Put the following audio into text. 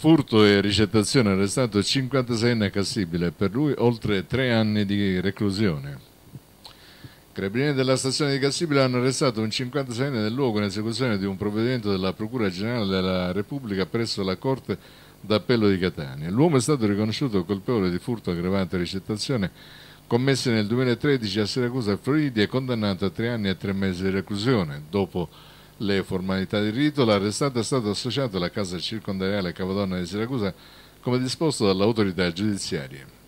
furto e ricettazione arrestato 56enne a Cassibile, per lui oltre tre anni di reclusione. Carabinieri della stazione di Cassibile hanno arrestato un 56enne del luogo in esecuzione di un provvedimento della Procura Generale della Repubblica presso la Corte d'Appello di Catania. L'uomo è stato riconosciuto colpevole di furto aggravante e ricettazione commesse nel 2013 a Siracusa e Floridi e condannato a tre anni e tre mesi di reclusione dopo le formalità di rito, l'arrestato è stato associato alla casa circondariale Cavadonna di Siracusa come disposto dall'autorità giudiziaria.